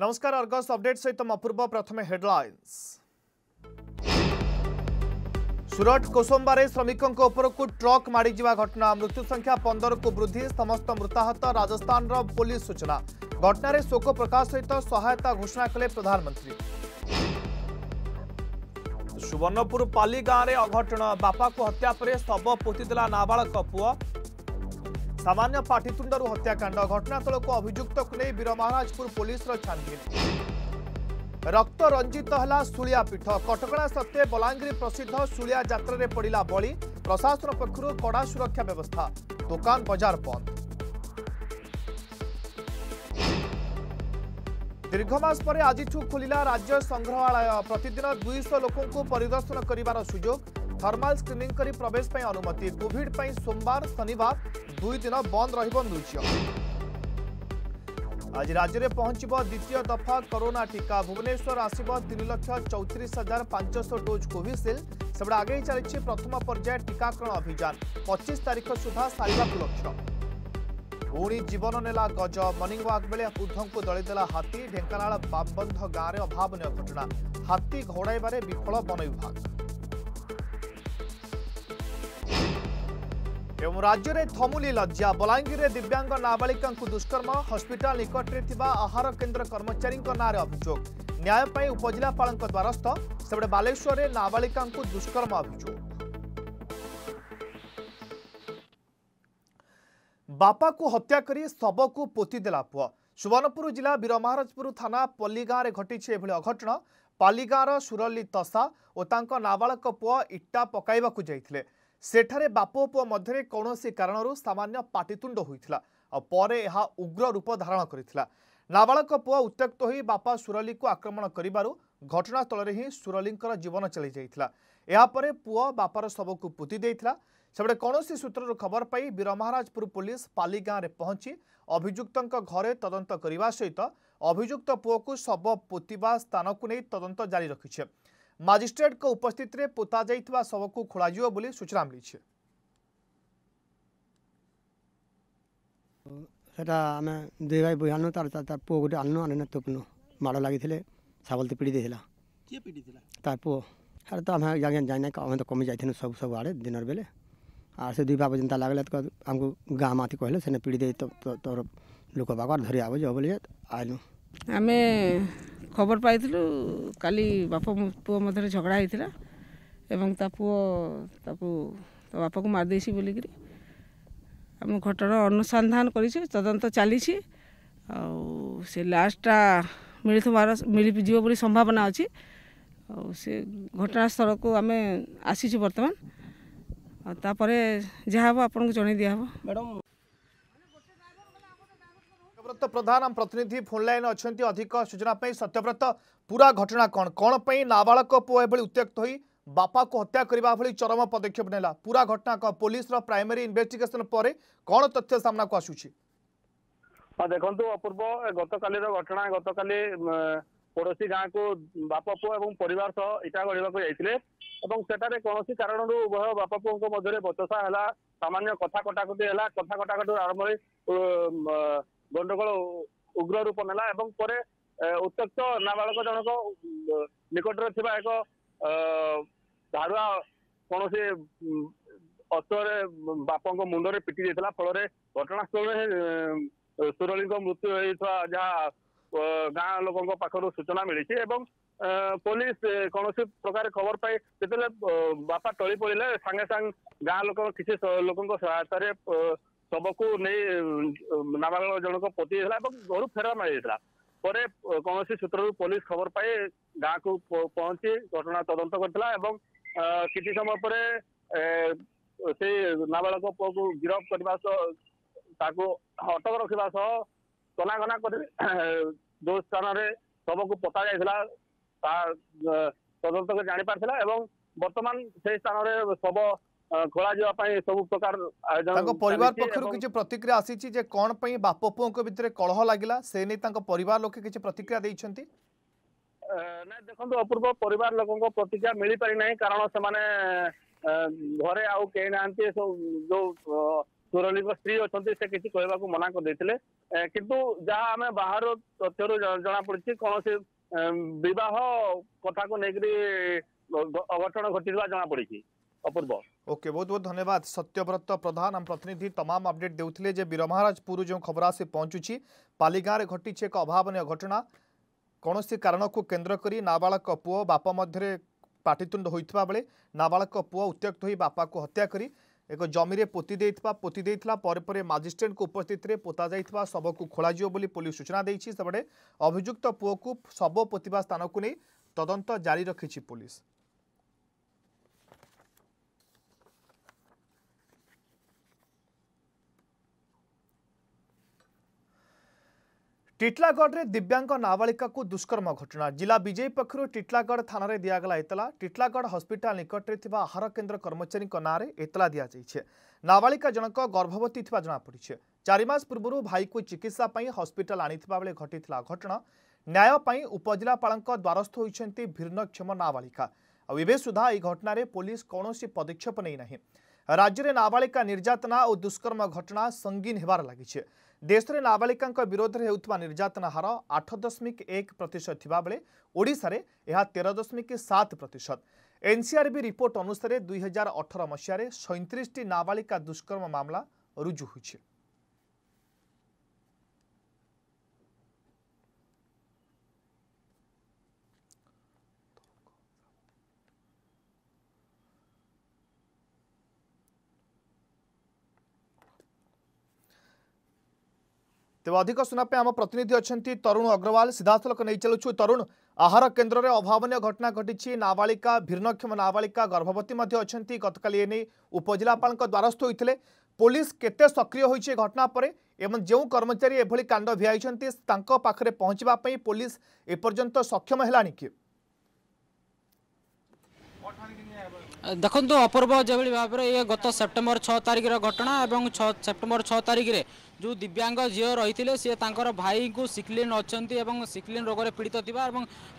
नमस्कार Argus update सहित अपूर्व प्रथम हेडलाइंस सूरत कोसंबारे श्रमिकों ऊपर को ट्रक माड़ा घटना मृत्यु संख्या पंदर को वृद्धि समस्त मृताहत राजस्थान रो पुलिस सूचना घटन शोक प्रकाश सहित सहायता घोषणा कले प्रधानमंत्री सुवर्णपुर पाली गांव में अघटन बापा को हत्या पर शव पोतिला नाबाक पुओ ସାମାନ୍ୟ ପାଟିତୁଣ୍ଡରୁ ହତ୍ୟାକାଣ୍ଡ ଘଟଣାସ୍ଥଳକୁ ଅଭିଯୁକ୍ତକୁ ନେଇ ବୀରମହାରାଜପୁର ପୋଲିସର ଛାନଭିନ୍ ରକ୍ତରଞ୍ଜିତ ହେଲା ଶୁଳିଆ ପୀଠ କଟକଣା ସତ୍ତ୍ୱେ ବଲାଙ୍ଗୀର ପ୍ରସିଦ୍ଧ ଶୁଳିଆ ଯାତ୍ରାରେ ପଡ଼ିଲା ବଳି ପ୍ରଶାସନ ପକ୍ଷରୁ କଡ଼ା ସୁରକ୍ଷା ବ୍ୟବସ୍ଥା ଦୋକାନ ବଜାର ବନ୍ଦ ଦୀର୍ଘ ମାସ ପରେ ଆଜିଠୁ ଖୋଲିଲା ରାଜ୍ୟ ସଂଗ୍ରହାଳୟ ପ୍ରତିଦିନ ଦୁଇଶହ ଲୋକଙ୍କୁ ପରିଦର୍ଶନ କରିବାର ସୁଯୋଗ थर्माल स्क्रिनिंग कर प्रवेश अनुमति कोविड पर सोमवार शनिवार दुई दिन बंद रृच्य आज राज्य में पहुंच द्वितीय दफा कोरोना टीका भुवनेश्वर आसव तीन लक्ष चौतीस हजार पांचश डोज कोविशिल्ड से आगे चली प्रथम पर्याय टीकाकरण अभियान पचिश तारीख सुधा सारा लक्ष्य ପୁଣି ଜୀବନ ନେଲା ଗଜ ମର୍ଣ୍ଣିଂ ୱାକ୍ ବେଳେ ଉର୍ଦ୍ଧଙ୍କୁ ଦଳିଦେଲା ହାତୀ ଢେଙ୍କାନାଳ ବାମବନ୍ଧ ଗାଁରେ ଅଭାବନୀୟ ଘଟଣା ହାତୀ ଘଉଡ଼ାଇବାରେ ବିଫଳ ବନ ବିଭାଗ ଯେଉଁ ରାଜ୍ୟରେ ଥମୁଲି ଲଜ୍ଜା ବଲାଙ୍ଗୀରରେ ଦିବ୍ୟାଙ୍ଗ ନାବାଳିକାଙ୍କୁ ଦୁଷ୍କର୍ମ ହସ୍ପିଟାଲ ନିକଟରେ ଥିବା ଆହାର କେନ୍ଦ୍ର କର୍ମଚାରୀଙ୍କ ନାଁରେ ଅଭିଯୋଗ ନ୍ୟାୟ ପାଇଁ ଉପଜିଲ୍ଲାପାଳଙ୍କ ଦ୍ୱାରସ୍ଥ ସେପଟେ ବାଲେଶ୍ୱରରେ ନାବାଳିକାଙ୍କୁ ଦୁଷ୍କର୍ମ ଅଭିଯୋଗ ବାପାକୁ ହତ୍ୟା କରି ଶବକୁ ପୋତିଦେଲା ପୁଅ ସୁବର୍ଣ୍ଣପୁର ଜିଲ୍ଲା ବୀରମହାରାଜପୁର ଥାନା ପଲ୍ଲୀ ଗାଁରେ ଘଟିଛି ଏଭଳି ଅଘଟଣ ପାଲିଗାଁର ସୁରଲି ତସା ଓ ତାଙ୍କ ନାବାଳକ ପୁଅ ଇଟା ପକାଇବାକୁ ଯାଇଥିଲେ ସେଠାରେ ବାପ ପୁଅ ମଧ୍ୟରେ କୌଣସି କାରଣରୁ ସାମାନ୍ୟ ପାଟିତୁଣ୍ଡ ହୋଇଥିଲା ଆଉ ପରେ ଏହା ଉଗ୍ର ରୂପ ଧାରଣ କରିଥିଲା ନାବାଳକ ପୁଅ ଉତ୍ତ୍ୟକ୍ତ ହୋଇ ବାପା ସୁରଲିକୁ ଆକ୍ରମଣ କରିବାରୁ ଘଟଣାସ୍ଥଳରେ ହିଁ ସୁରଲିଙ୍କର ଜୀବନ ଚାଲିଯାଇଥିଲା ଏହାପରେ ପୁଅ ବାପାର ଶବକୁ ପୋତି ଦେଇଥିଲା ସେପଟେ କୌଣସି ସୂତ୍ରରୁ ଖବର ପାଇ ବୀରମହାରାଜପୁର ପୁଲିସ୍ ପାଲି ଗାଁରେ ପହଞ୍ଚି ଅଭିଯୁକ୍ତଙ୍କ ଘରେ ତଦନ୍ତ କରିବା ସହିତ ଅଭିଯୁକ୍ତ ପୁଅକୁ ଶବ ପୋତିବା ସ୍ଥାନକୁ ନେଇ ତଦନ୍ତ ଜାରି ରଖିଛି ମାଜିଷ୍ଟ୍ରେଟଙ୍କ ଉପସ୍ଥିତିରେ ପୋତାଯାଇଥିବା ଶବକୁ ଖୋଳାଯିବ ବୋଲି ସୂଚନା ମିଳିଛି ସେଟା ଆମେ ଦୁଇ ଭାଇ ବୁଝାନୁ ତାର ତାର ପୁଅ ଗୋଟେ ଆଣିନୁ ଆଣିନୁ ତୋପନୁ ମାଡ଼ ଲାଗିଥିଲେ ସାବଲତି ପିଡ଼ି ଦେଇଥିଲା କିଏ ପିଡ଼ି ଥିଲା ତାର ପୁଅ ଆରେ ତ ଆମେ ଜାଣି ଜାଣିନାହିଁ ଆମେ ତ କମି ଯାଇଥିଲୁ ସବୁ ସବୁ ଆଡ଼େ ଦିନର ବେଲେ ଆର୍ ସେ ଦୁଇ ବାବୁ ଯେନ୍ତା ଲାଗିଲା ତ ଆମକୁ ଗାଁ ମାତି କହିଲେ ସେନେ ପିଡ଼ି ଦେଇ ତୋର ଲୋକ ବାବାର ଧରି ଆବ ବୋଲି ଆଇଲୁ ଆମେ ଖବର ପାଇଥିଲୁ କାଲି ବାପ ପୁଅ ମଧ୍ୟରେ ଝଗଡ଼ା ହେଇଥିଲା ଏବଂ ତା ପୁଅ ତାକୁ ତା ବାପାକୁ ମାରିଦେଇଛି ବୋଲିକିରି ଆମ ଘଟଣା ଅନୁସନ୍ଧାନ କରିଛୁ ତଦନ୍ତ ଚାଲିଛି ଆଉ ସେ ଲାଷ୍ଟଟା ମିଳିଥିବାର ମିଳିଯିବ ବୋଲି ସମ୍ଭାବନା ଅଛି ଆଉ ସେ ଘଟଣାସ୍ଥଳକୁ ଆମେ ଆସିଛୁ ବର୍ତ୍ତମାନ ଆଉ ତାପରେ ଯାହା ହେବ ଆପଣଙ୍କୁ ଜଣାଇ ଦିଆହେବ ମ୍ୟାଡ଼ାମ୍ ସତ୍ୟବ୍ରତ ପ୍ରଧାନ ଆମ ପ୍ରତିନିଧି ଫୋନ୍ ଲାଇନ୍ ଅଛନ୍ତି ଅଧିକ ସୂଚନା ପାଇଁ ସତ୍ୟବ୍ରତ ପୁରା ଘଟଣା କ'ଣ କ'ଣ ପାଇଁ ନାବାଳକ ପୁଅ ଏଭଳି ଉତ୍ତ୍ୟକ୍ତ ହୋଇ ବାପାକୁ ହତ୍ୟା କରିବା ଭଳି ଚରମ ପଦକ୍ଷେପ ନେଲା ପୁରା ଘଟଣା କ'ଣ ପୋଲିସର ପ୍ରାଇମେରୀ ଇନଭେଷ୍ଟିଗେସନ ପରେ କ'ଣ ତଥ୍ୟ ସାମ୍ନାକୁ ଆସୁଛି ଦେଖନ୍ତୁ ଅପୂର୍ବ ଗତକାଲିର ଘଟଣା ଗତକାଲି ପଡ଼ୋଶୀ ଗାଁକୁ ବାପା ପୁଅ ଏବଂ ପରିବାର ସହ ଇଟା ଗଢ଼ିବାକୁ ଯାଇଥିଲେ ଏବଂ ସେଠାରେ କୌଣସି କାରଣରୁ ଉଭୟ ବାପା ପୁଅଙ୍କ ମଧ୍ୟରେ ବଚସା ହେଲା ସାମାନ୍ୟ କଥା କଟାକଟି ହେଲା କଥା କଟାକଟିରୁ ଆରମ୍ଭ ହୋଇ ଗଣ୍ଡଗୋଳ ଉଗ୍ର ରୂପ ନେଲା ଏବଂ ପରେ ଉତ୍ତ୍ୟକ୍ତ ନାବାଳକ ଜଣକ ନିକଟରେ ଥିବା ଏକ ଧାରୁଆ କୌଣସି ଅସ୍ତ୍ରରେ ବାପାଙ୍କ ମୁଣ୍ଡରେ ପିଟି ଯାଇଥିଲା ଫଳରେ ଘଟଣାସ୍ଥଳରେ ସୁରଳିଙ୍କ ମୃତ୍ୟୁ ହୋଇଥିବା ଯାହା ଗାଁ ଲୋକଙ୍କ ପାଖରୁ ସୂଚନା ମିଳିଛି ଏବଂ ପୋଲିସ କୌଣସି ପ୍ରକାର ଖବର ପାଇ ଯେତେବେଳେ ବାପା ଟଳି ପଡ଼ିଲେ ସାଙ୍ଗେ ସାଙ୍ଗେ ଗାଁ ଲୋକଙ୍କ କିଛି ଲୋକଙ୍କ ସହାୟତାରେ ଶବକୁ ନେଇ ନାବାଳକ ଜଣଙ୍କ ପୋତି ହେଇଥିଲା ଏବଂ ଘରୁ ଫେରା ମାରିଯାଇଥିଲା ପରେ କୌଣସି ସୂତ୍ରରୁ ପୋଲିସ ଖବର ପାଇ ଗାଁକୁ ପହଞ୍ଚି ଘଟଣା ତଦନ୍ତ କରିଥିଲା ଏବଂ କିଛି ସମୟ ପରେ ସେଇ ନାବାଳକ ପୁଅକୁ ଗିରଫ କରିବା ସହ ତାକୁ ଅଟକ ରଖିବା ସହ ତନାଘନା କରି ଯୋଉ ସ୍ଥାନରେ ଶବକୁ ପତା ଯାଇଥିଲା ତା ତଦନ୍ତ କରି ଜାଣିପାରିଥିଲା ଏବଂ ବର୍ତ୍ତମାନ ସେଇ ସ୍ଥାନରେ ଶବ খোলা সবু প্রকার আয়োজন তাঙ্ক পরিবার পক্ষরু কিছু প্রতিক্রিয়া আসিছি যে কোন পাই বাপ পুয়ঙ্ক ভিতরে কলহ লাগিলা সে নেই তাঙ্ক পরিবার লোকে কিছু প্রতিক্রিয়া দেইছন্তি না দেখন্তু অপূর্ব পরিবার লোকঙ্ক প্রতিক্রিয়া মিলি পারি নাই কারণ সেমানে ঘরে আউ কে নাহান্তি সব যো ସୁରଲିଙ୍କ ସ୍ତ୍ରୀ ଅଛନ୍ତି ସେ କିଛି କହିବାକୁ ମନା କରିଦେଇଥିଲେ କିନ୍ତୁ ଯାହା ଆମେ ବାହାର ତଥ୍ୟରୁ ଜଣାପଡିଛି କୌଣସି ବିବାହ କଥାକୁ ନେଇକରି ଅଘଟଣ ଘଟିଥିବା ଜଣାପଡିଛି ଅପୂର୍ବ ଓକେ ବହୁତ ବହୁତ ଧନ୍ୟବାଦ ସତ୍ୟବ୍ରତ ପ୍ରଧାନ ଆମ ପ୍ରତିନିଧି ତମାମ ଅପଡେଟ୍ ଦେଉଥିଲେ ଯେ ବୀରମହାରାଜପୁରରୁ ଯେଉଁ ଖବର ଆସି ପହଞ୍ଚୁଛି ପାଲିଗାଁରେ ଘଟିଛି ଏକ ଅଭାବନୀୟ ଘଟଣା କୌଣସି କାରଣକୁ କେନ୍ଦ୍ର କରି ନାବାଳକ ପୁଅ ବାପା ମଧ୍ୟରେ ପାଟିତୁଣ୍ଡ ହୋଇଥିବା ବେଳେ ନାବାଳକ ପୁଅ ଉତ୍ତ୍ୟକ୍ତ ହୋଇ ବାପାକୁ ହତ୍ୟା କରି ଏକ ଜମିରେ ପୋତି ଦେଇଥିବା ପୋତି ଦେଇଥିଲା ପରେ ପରେ ମାଜିଷ୍ଟ୍ରେଟ୍ଙ୍କ ଉପସ୍ଥିତିରେ ପୋତାଯାଇଥିବା ଶବକୁ ଖୋଳାଯିବ ବୋଲି ପୋଲିସ ସୂଚନା ଦେଇଛି ସେପଟେ ଅଭିଯୁକ୍ତ ପୁଅକୁ ଶବ ପୋତିବା ସ୍ଥାନକୁ ନେଇ ତଦନ୍ତ ଜାରି ରଖିଛି ପୋଲିସ ଟିଟଲାଗଡ଼ରେ ଦିବ୍ୟାଙ୍ଗ ନାବାଳିକାକୁ ଦୁଷ୍କର୍ମ ଘଟଣା ଜିଲ୍ଲା ବିଜେପି ପକ୍ଷରୁ ଟିଟଲାଗଡ଼ ଥାନାରେ ଦିଆଗଲା ଏତଲା ଟିଟଲାଗଡ଼ ହସ୍ପିଟାଲ ନିକଟରେ ଥିବା ଆହାର କେନ୍ଦ୍ର କର୍ମଚାରୀଙ୍କ ନାଁରେ ଏତଲା ଦିଆଯାଇଛି ନାବାଳିକା ଜଣକ ଗର୍ଭବତୀ ଥିବା ଜଣାପଡ଼ିଛି ଚାରି ମାସ ପୂର୍ବରୁ ଭାଇକୁ ଚିକିତ୍ସା ପାଇଁ ହସ୍ପିଟାଲ ଆଣିଥିବା ବେଳେ ଘଟିଥିଲା ଘଟଣା ନ୍ୟାୟ ପାଇଁ ଉପଜିଲ୍ଲାପାଳଙ୍କ ଦ୍ୱାରସ୍ଥ ହୋଇଛନ୍ତି ଭିନ୍ନକ୍ଷମ ନାବାଳିକା ଆଉ ଏବେ ସୁଦ୍ଧା ଏହି ଘଟଣାରେ ପୋଲିସ କୌଣସି ପଦକ୍ଷେପ ନେଇନାହିଁ ରାଜ୍ୟରେ ନାବାଳିକା ନିର୍ଯାତନା ଓ ଦୁଷ୍କର୍ମ ଘଟଣା ସଙ୍ଗୀନ ହେବାରେ ଲାଗିଛି ଦେଶରେ ନାବାଳିକାଙ୍କ ବିରୋଧରେ ହେଉଥିବା ନିର୍ଯାତନା ହାର ଆଠ ଦଶମିକ ଏକ ପ୍ରତିଶତ ଥିବାବେଳେ ଓଡ଼ିଶାରେ ଏହା ତେର ଦଶମିକ ସାତ ପ୍ରତିଶତ ଏନ୍ସିଆର୍ବି ରିପୋର୍ଟ ଅନୁସାରେ ଦୁଇ ହଜାର ଅଠର ମସିହାରେ ସଇଁତିରିଶଟି ନାବାଳିକା ଦୁଷ୍କର୍ମ ମାମଲା ରୁଜୁ ହୋଇଛି तेज अधिक सुनापे आम प्रतिनिधि अच्छा तरुण अग्रवाल सीधासलख नहीं चलु तरुण आहार केन्द्र में अभावन घटना घटी नाबाड़िका भिन्नक्षम नाबाड़िका गर्भवती अच्छा गत काली उपजिला द्वारस्थ होते पुलिस केत सक्रिय हो घटना पर जो कर्मचारी एभली कांड भिई पाखे पहुंचापी पुलिस एपर्तंत सक्षम है कि देखो अपूर्व जो भाव में ये गत सेप्टेम्बर छः तारिखर घटना और छ सेप्टेम्बर छः तारिखर जो दिव्यांग झील रही सी भाई को सिकलिन अच्छा सिकलिन रोग में पीड़ित थी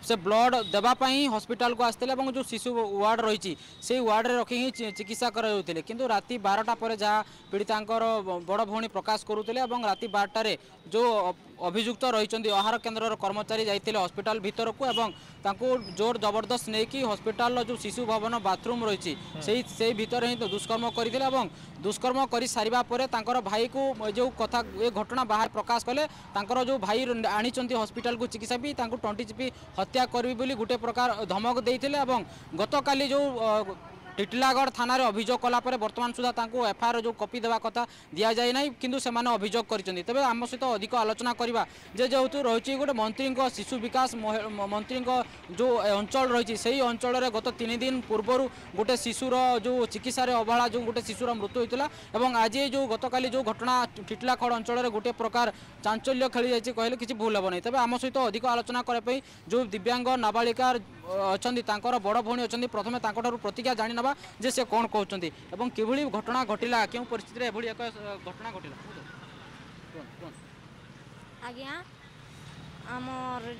से ब्लड देवाई हस्पिटाल को आसते जो शिशु वार्ड रही से वार्ड में रखी ही चिकित्सा कराते कि राति बारटा पर जहाँ पीड़िता बड़ भौणी प्रकाश करुले राति बारटार जो ଅଭିଯୁକ୍ତ ରହିଛନ୍ତି ଆହାର କେନ୍ଦ୍ରର କର୍ମଚାରୀ ଯାଇଥିଲେ ହସ୍ପିଟାଲ ଭିତରକୁ ଏବଂ ତାଙ୍କୁ ଜୋର ଜବରଦସ୍ତ ନେଇକି ହସ୍ପିଟାଲର ଯେଉଁ ଶିଶୁ ଭବନ ବାଥରୁମ୍ ରହିଛି ସେଇ ସେଇ ଭିତରେ ହିଁ ଦୁଷ୍କର୍ମ କରିଥିଲେ ଏବଂ ଦୁଷ୍କର୍ମ କରିସାରିବା ପରେ ତାଙ୍କର ଭାଇକୁ ଯେଉଁ କଥା ଏ ଘଟଣା ବାହାର ପ୍ରକାଶ କଲେ ତାଙ୍କର ଯେଉଁ ଭାଇ ଆଣିଛନ୍ତି ହସ୍ପିଟାଲକୁ ଚିକିତ୍ସା ବି ତାଙ୍କୁ ଟଣ୍ଟି ଚିପି ହତ୍ୟା କରିବି ବୋଲି ଗୋଟେ ପ୍ରକାର ଧମକ ଦେଇଥିଲେ ଏବଂ ଗତକାଲି ଯେଉଁ ଟିଟିଲାଗଡ଼ ଥାନାରେ ଅଭିଯୋଗ କଲାପରେ ବର୍ତ୍ତମାନ ସୁଦ୍ଧା ତାଙ୍କୁ ଏଫଆଇଆର ଯେଉଁ କପି ଦେବା କଥା ଦିଆଯାଇ ନାହିଁ କିନ୍ତୁ ସେମାନେ ଅଭିଯୋଗ କରିଛନ୍ତି ତେବେ ଆମ ସହିତ ଅଧିକ ଆଲୋଚନା କରିବା ଯେ ଯେହେତୁ ରହିଛି ଗୋଟେ ମନ୍ତ୍ରୀଙ୍କ ଶିଶୁ ବିକାଶ ମନ୍ତ୍ରୀଙ୍କ ଯେଉଁ ଅଞ୍ଚଳ ରହିଛି ସେହି ଅଞ୍ଚଳରେ ଗତ ତିନି ଦିନ ପୂର୍ବରୁ ଗୋଟେ ଶିଶୁର ଯେଉଁ ଚିକିତ୍ସାରେ ଅବହେଳା ଯେଉଁ ଗୋଟେ ଶିଶୁର ମୃତ୍ୟୁ ହୋଇଥିଲା ଏବଂ ଆଜି ଯେଉଁ ଗତକାଲି ଯେଉଁ ଘଟଣା ଟିଟିଲାଖଡ଼ ଅଞ୍ଚଳରେ ଗୋଟିଏ ପ୍ରକାର ଚାଞ୍ଚଲ୍ୟ ଖେଳିଯାଇଛି କହିଲେ କିଛି ଭୁଲ ହେବ ନାହିଁ ତେବେ ଆମ ସହିତ ଅଧିକ ଆଲୋଚନା କରିବା ପାଇଁ ଯେଉଁ ଦିବ୍ୟାଙ୍ଗ ନାବାଳିକା ଅଛନ୍ତି ତାଙ୍କର ବଡ଼ ଭଉଣୀ ଅଛନ୍ତି ପ୍ରଥମେ ତାଙ୍କଠାରୁ ପ୍ରତିକ୍ରିୟା ଜାଣିନେବା करवा जे से कौन कौन कि घटना घटला क्यों परिस्थित एक घटना घटला आज्ञा आम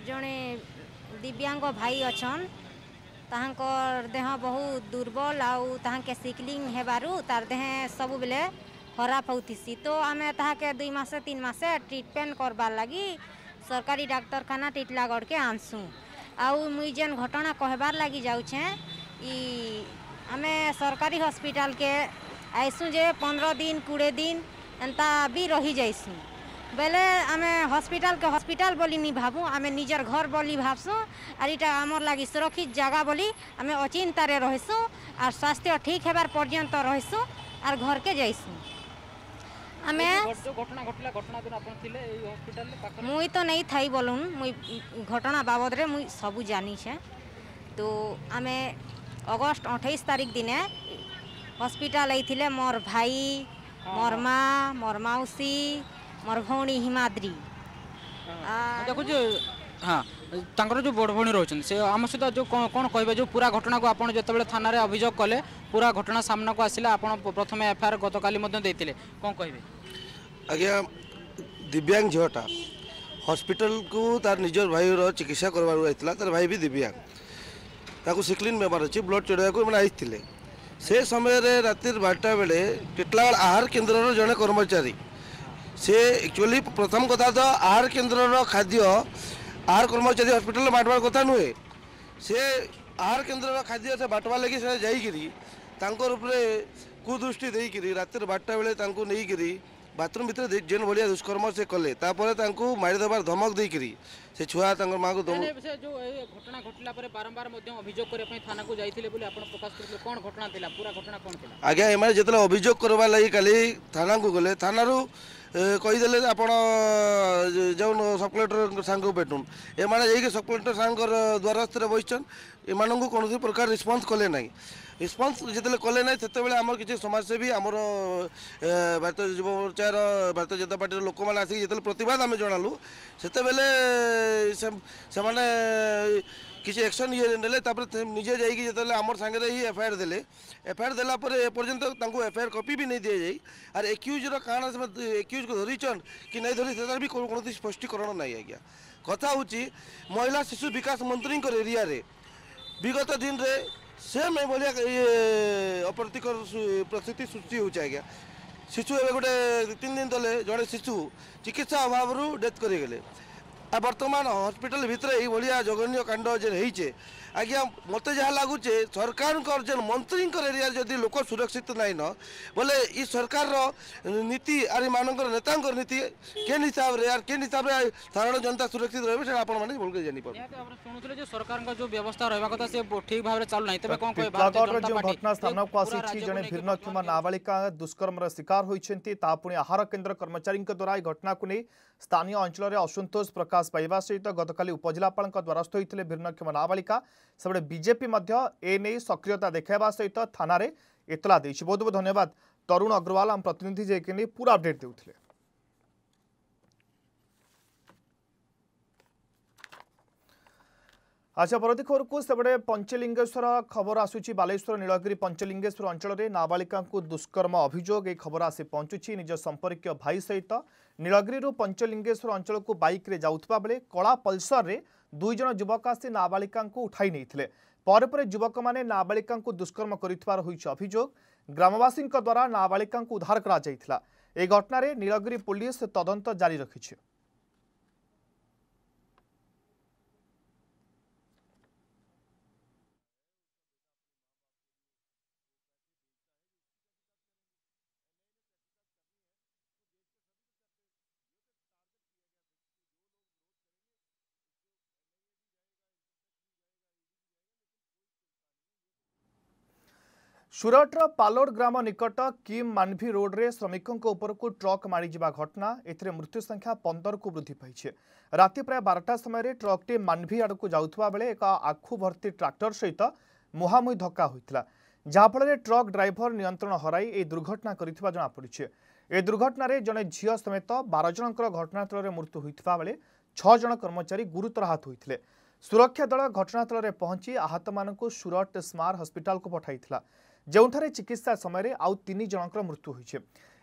जड़े दिव्यांग भाई अच्छा देह बहुत दुर्बल आउे सिकलिंग तार देह सब खराब होती तो आम ताके दुई मसे तीन मसे ट्रिटमेंट करवा लगी सरकारी डाक्तखाना टीटलागढ़ के आनसु आउ मुई जेन घटना कहबार लगी जाऊे ଆମେ ସରକାରୀ ହସ୍ପିଟାଲ୍କେ ଆଇସୁଁ ଯେ ପନ୍ଦର ଦିନ କୁଡ଼ିଏ ଦିନ ଏନ୍ତା ବି ରହିଯାଇସୁଁ ବେଲେ ଆମେ ହସ୍ପିଟାଲ୍କେ ହସ୍ପିଟାଲ୍ ବୋଲି ନି ଭାବୁଁ ଆମେ ନିଜର ଘର ବୋଲି ଭାବସୁଁ ଆର୍ ଇଟା ଆମର୍ ଲାଗି ସୁରକ୍ଷିତ ଜାଗା ବୋଲି ଆମେ ଅଚିନ୍ତାରେ ରହିସୁଁ ଆର୍ ସ୍ୱାସ୍ଥ୍ୟ ଠିକ୍ ହେବାର ପର୍ଯ୍ୟନ୍ତ ରହିସୁଁ ଆର୍ ଘରକେ ଯାଇସୁଁ ଆମେ ମୁଇଁ ତ ନେଇ ଥାଇ ବୋଲୁନ୍ ମୁଇଁ ଘଟଣା ବାବଦରେ ମୁଇଁ ସବୁ ଜାନିଛେଁ ତ ଆମେ ଅଗଷ୍ଟ ଅଠେଇଶ ତାରିଖ ଦିନେ ହସ୍ପିଟାଲ ହେଇଥିଲେ ମୋର ଭାଇ ମୋର ମା ମୋର ମାଉସୀ ମୋର ଭଉଣୀ ହିମାଦ୍ରୀ ଦେଖୁଛୁ ହଁ ତାଙ୍କର ଯେଉଁ ବଡ଼ ଭଉଣୀ ରହୁଛନ୍ତି ସେ ଆମ ସହିତ ଯେଉଁ କ'ଣ କହିବେ ଯେଉଁ ପୁରା ଘଟଣାକୁ ଆପଣ ଯେତେବେଳେ ଥାନାରେ ଅଭିଯୋଗ କଲେ ପୁରା ଘଟଣା ସାମ୍ନାକୁ ଆସିଲା ଆପଣ ପ୍ରଥମେ ଏଫଆଇଆର୍ ଗତକାଲି ମଧ୍ୟ ଦେଇଥିଲେ କ'ଣ କହିବେ ଆଜ୍ଞା ଦିବ୍ୟାଙ୍ଗ ଝିଅଟା ହସ୍ପିଟାଲକୁ ତାର ନିଜ ଭାଇର ଚିକିତ୍ସା କରିବାକୁ ଯାଇଥିଲା ତାର ଭାଇ ବି ଦିବ୍ୟାଙ୍ଗ ତାକୁ ସିକ୍ଲିନ୍ ନେବାର ଅଛି ବ୍ଲଡ୍ ଚଢ଼େଇବାକୁ ଏମାନେ ଆସିଥିଲେ ସେ ସମୟରେ ରାତି ବାରଟା ବେଳେ ଟିଟଲାଗଡ଼ ଆହାର କେନ୍ଦ୍ରର ଜଣେ କର୍ମଚାରୀ ସେ ଆକ୍ଚୁଆଲି ପ୍ରଥମ କଥା ତ ଆହାର କେନ୍ଦ୍ରର ଖାଦ୍ୟ ଆହାର କର୍ମଚାରୀ ହସ୍ପିଟାଲରେ ବାଣ୍ଟବାର କଥା ନୁହେଁ ସେ ଆହାର କେନ୍ଦ୍ରର ଖାଦ୍ୟ ସେ ବାଣ୍ଟବାର ଲାଗି ସେ ଯାଇକିରି ତାଙ୍କର ଉପରେ କୁଦୃଷ୍ଟି ଦେଇକିରି ରାତିରେ ବାରଟା ବେଳେ ତାଙ୍କୁ ନେଇକିରି ବାଥରୁମ୍ ଭିତରେ ଯେଭଳିଆ ଦୁଷ୍କର୍ମ ସେ କଲେ ତାପରେ ତାଙ୍କୁ ମାରିଦେବାର ଧମକ ଦେଇକରି ସେ ଛୁଆ ତାଙ୍କ ମାଆକୁ ସେ ଯେଉଁ ଘଟଣା ଘଟିଲା ପରେ ବାରମ୍ବାର ମଧ୍ୟ ଅଭିଯୋଗ କରିବା ପାଇଁ ଥାନାକୁ ଯାଇଥିଲେ ବୋଲି ଆପଣ ପ୍ରକାଶ କରିଥିଲେ କ'ଣ ଘଟଣା ଥିଲା ପୁରା ଘଟଣା କ'ଣ ଥିଲା ଆଜ୍ଞା ଏମାନେ ଯେତେବେଳେ ଅଭିଯୋଗ କରିବା ଲାଗି କାଲି ଥାନାକୁ ଗଲେ ଥାନାରୁ କହିଦେଲେ ଆପଣ ଯେଉଁ ସବକଲେକ୍ଟର ସାଙ୍ଗକୁ ଭେଟୁନ୍ ଏମାନେ ଯାଇକି ସବକଲେକ୍ଟର ସାଙ୍ଗର ଦ୍ୱାରସ୍ଥରେ ବସିଛନ୍ ଏମାନଙ୍କୁ କୌଣସି ପ୍ରକାର ରିସ୍ପନ୍ସ କଲେ ନାହିଁ ରିସ୍ପନ୍ସ ଯେତେବେଳେ କଲେ ନାହିଁ ସେତେବେଳେ ଆମର କିଛି ସମାଜସେବୀ ଆମର ଭାରତୀୟ ଯୁବ ମୋର୍ଚ୍ଚାର ଭାରତୀୟ ଜନତା ପାର୍ଟିର ଲୋକମାନେ ଆସିକି ଯେତେବେଳେ ପ୍ରତିବାଦ ଆମେ ଜଣାଲୁ ସେତେବେଳେ ସେମାନେ কিছু একশন ইয়ে নেলে তারপরে নিজে যাই যেতলে আমার সাংরে হি এফআইআর দেলে এফআইআর দেলা পরে এ পর্যন্ত তাঁকু এফআইআর কপি বি নেই দিয়ে যাই আর এক্ୟୁଜ୍ର କାଣା ସେମାନେ ଏକ୍ୟୁଜ୍କୁ ଧରିଛନ୍ କି ନାଇଁ ଧରି ସେଟାର ବି କୌଣସି ସ୍ପଷ୍ଟୀକରଣ ନାହିଁ ଆଜ୍ଞା କଥା ହେଉଛି ମହିଳା ଶିଶୁ ବିକାଶ ମନ୍ତ୍ରୀଙ୍କର ଏରିଆରେ ବିଗତ ଦିନରେ ସେମ୍ ଏଭଳିଆ ଅପ୍ରତିକର ପରିସ୍ଥିତି ସୃଷ୍ଟି ହେଉଛି ଆଜ୍ଞା ଶିଶୁ ଏବେ ଗୋଟେ ତିନି ଦିନ ତଳେ ଜଣେ ଶିଶୁ ଚିକିତ୍ସା ଅଭାବରୁ ଡେଥ୍ କରିଗଲେ বর্তমান হসপিটাল ভিতরে এইভাবে জঘন্য কাণ্ড যে হয়েছে आज्ञा मत जहाँ लगुचे सरकार मंत्री एरिया जदि लोक सुरक्षित नाइन बोले ये सरकार नीति आर मानकर नेता नीति के हिसाब से आर के हिसाब से साधारण जनता सुरक्षित रही है आप जानते शुणुले जो व्यवस्था दुष्कर्म शिकार होती पुणी आहार केन्द्र कर्मचारियों द्वारा घटना को नहीं स्थानीय अंचल असंतोष प्रकाश पाइबा सहित गतका उपजिला द्वारस्थ होते भिन्नक्षम नाबाड़ा सेपटे बीजेपी एने सक्रियता देखा सहित तो थाना एतला बहुत बहुत धन्यवाद तरुण अग्रवाल आम प्रतिनिधि जैसे नहीं पूरा अपडेट देखते अच्छा परवर्त खबर को सेपटे पंचलिंगेश्वर खबर आसूरी बालेश्वर नीलगिरी पंचलिंगेश्वर अंचल नाबालिका को दुष्कर्म अभोग यह खबर आँचुची निज संपर्क भाई सहित नीलगिरी पंचलिंगेश्वर अंचल को बैक्रे जा कला पलसर में ଦୁଇଜଣ ଯୁବକ ଆସି ନାବାଳିକାଙ୍କୁ ଉଠାଇ ନେଇଥିଲେ ପରେ ପରେ ଯୁବକମାନେ ନାବାଳିକାଙ୍କୁ ଦୁଷ୍କର୍ମ କରିଥିବାର ହୋଇଛି ଅଭିଯୋଗ ଗ୍ରାମବାସୀଙ୍କ ଦ୍ୱାରା ନାବାଳିକାଙ୍କୁ ଉଦ୍ଧାର କରାଯାଇଥିଲା ଏହି ଘଟଣାରେ ନୀଳଗିରି ପୋଲିସ ତଦନ୍ତ ଜାରି ରଖିଛି सुरटर पालोड ग्राम निकट किम मानभी रोड में श्रमिकों ऊपर को ट्रक मारिजा घटना एथे मृत्यु संख्या पंदर को वृद्धि पाई रात प्राय बारटा समय ट्रकटे मानभी आड़क जाता बेले एक आखुभर्ती ट्राक्टर सहित मुहांमु धक्का होता जहाँफल ट्रक ड्राइवर नियंत्रण हर यह दुर्घटना कर दुर्घटन जड़े झील समेत बार जन घटनास्थल में मृत्यु होता बेले छज कर्मचारी गुरुतर आहत होते सुरक्षा दल घटनास्थल में पहुंची आहत मान सुरट स्मार हस्पिटाल पठाई ଯେଉଁଠାରେ ଚିକିତ୍ସା ସମୟରେ ଆଉ ତିନି ଜଣଙ୍କର ମୃତ୍ୟୁ ହୋଇଛି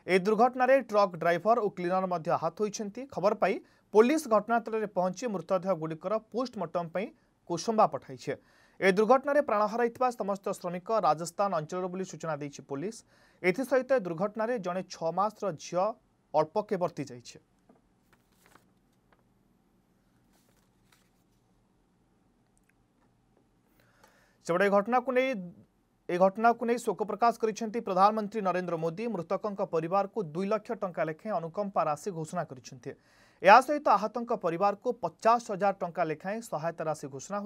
ଏହି ଦୁର୍ଘଟଣାରେ ଟ୍ରକ୍ ଡ୍ରାଇଭର ଓ କ୍ଲିନର ମଧ୍ୟ ଆହତ ହୋଇଛନ୍ତି ଖବର ପାଇ ପୋଲିସ ଘଟଣାସ୍ଥଳରେ ପହଞ୍ଚି ମୃତଦେହଗୁଡ଼ିକର ପୋଷ୍ଟମର୍ଟମ ପାଇଁ କୁସୁମ୍ବା ପଠାଇଛି ଏହି ଦୁର୍ଘଟଣାରେ ପ୍ରାଣ ହରାଇଥିବା ସମସ୍ତ ଶ୍ରମିକ ରାଜସ୍ଥାନ ଅଞ୍ଚଳର ବୋଲି ସୂଚନା ଦେଇଛି ପୋଲିସ ଏଥିସହିତ ଦୁର୍ଘଟଣାରେ ଜଣେ ଛଅ ମାସର ଝିଅ ଅଳ୍ପକେ ବର୍ତ୍ତି ଯାଇଛି ସେପଟେ ଘଟଣାକୁ ନେଇ घटना को नहीं शोक प्रकाश कर प्रधानमंत्री नरेन्द्र मोदी मृतकों पर दुई लक्ष टा लेखे अनुकंपा राशि घोषणा कर सहित आहतों पर पचास हजार टाँह लेखाएं सहायता राशि घोषणा